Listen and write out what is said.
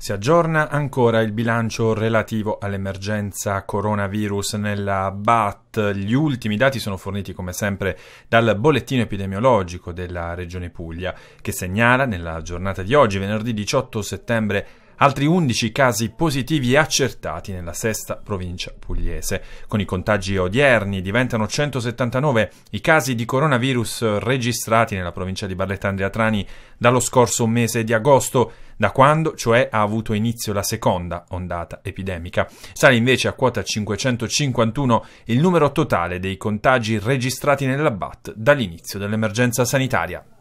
Si aggiorna ancora il bilancio relativo all'emergenza coronavirus nella BAT. Gli ultimi dati sono forniti come sempre dal bollettino epidemiologico della Regione Puglia, che segnala nella giornata di oggi, venerdì 18 settembre, altri 11 casi positivi accertati nella sesta provincia pugliese. Con i contagi odierni diventano 179 i casi di coronavirus registrati nella provincia di Barletta Andrea Trani dallo scorso mese di agosto, da quando cioè ha avuto inizio la seconda ondata epidemica. Sale invece a quota 551 il numero totale dei contagi registrati nella BAT dall'inizio dell'emergenza sanitaria.